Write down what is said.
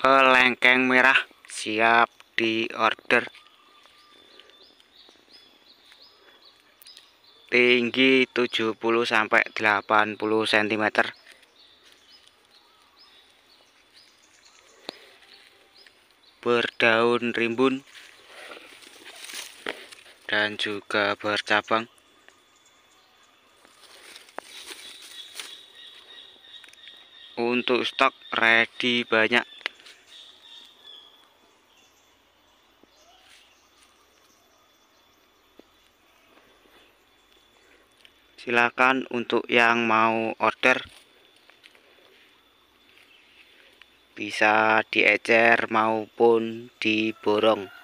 Eh, lengkeng merah siap di order tinggi 70 sampai 80 cm berdaun rimbun dan juga bercabang untuk stok ready banyak silakan untuk yang mau order bisa diecer maupun diborong